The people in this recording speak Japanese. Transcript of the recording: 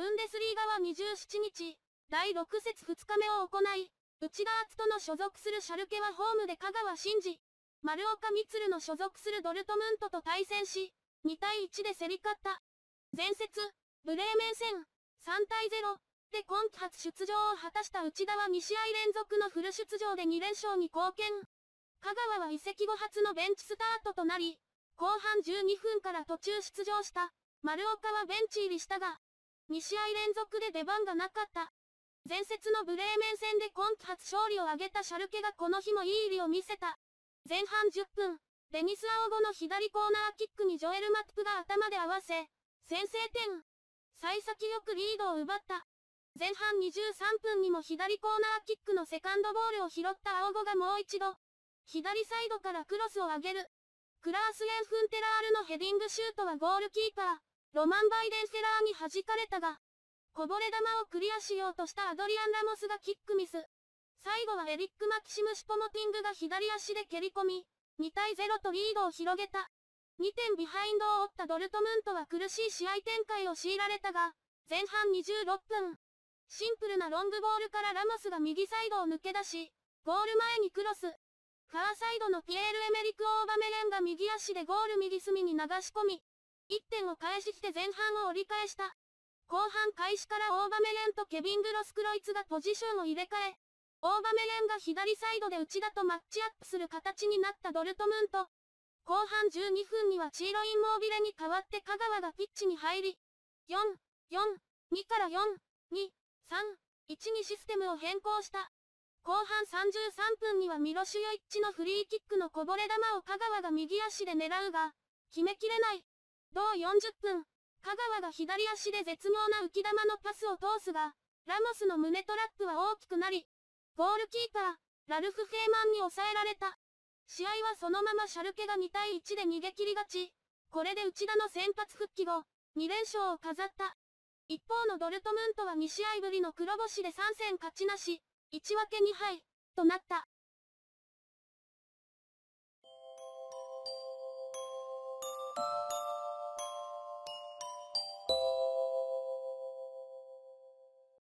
ブンデスリーガは27日、第6節2日目を行い、内田篤人の所属するシャルケはホームで香川真司、丸岡光の所属するドルトムントと対戦し、2対1で競り勝った。前節、ブレーメン戦、3対0で今季初出場を果たした内田は2試合連続のフル出場で2連勝に貢献。香川は移籍後初のベンチスタートとなり、後半12分から途中出場した。丸岡はベンチ入りしたが、2試合連続で出番がなかった。前節のブレーメン戦で今季初勝利を挙げたシャルケがこの日もいい入りを見せた。前半10分、デニス・アオゴの左コーナーキックにジョエル・マップが頭で合わせ、先制点。幸先よくリードを奪った。前半23分にも左コーナーキックのセカンドボールを拾った青子がもう一度、左サイドからクロスを上げる。クラース・エンフンテラールのヘディングシュートはゴールキーパー、ロマン・バイデンセラーに弾かれたが、こぼれ球をクリアしようとしたアドリアン・ラモスがキックミス。最後はエリック・マキシム・シポモティングが左足で蹴り込み、2対0とリードを広げた。2点ビハインドを追ったドルトムントは苦しい試合展開を強いられたが、前半26分。シンプルなロングボールからラモスが右サイドを抜け出し、ゴール前にクロス。ファーサイドのピエール・エメリク・オーバメレンが右足でゴール右隅に流し込み、1点を返しして前半を折り返した。後半開始からオーバメレンとケビン・グロス・クロイツがポジションを入れ替え、オーバメレンが左サイドで内田とマッチアップする形になったドルトムント。後半12分にはチーロイン・モービレに代わって香川がピッチに入り、4、4、2から4、2、3、1にシステムを変更した。後半33分にはミロシュヨイッチのフリーキックのこぼれ球を香川が右足で狙うが、決めきれない。同40分、香川が左足で絶妙な浮き球のパスを通すが、ラモスの胸トラップは大きくなり、ゴールキーパー、ラルフ・ヘイマンに抑えられた。試合はそのままシャルケが2対1で逃げ切りがち、これで内田の先発復帰後、2連勝を飾った。一方のドルトムントは2試合ぶりの黒星で3戦勝ちなし、1分け2敗、となった。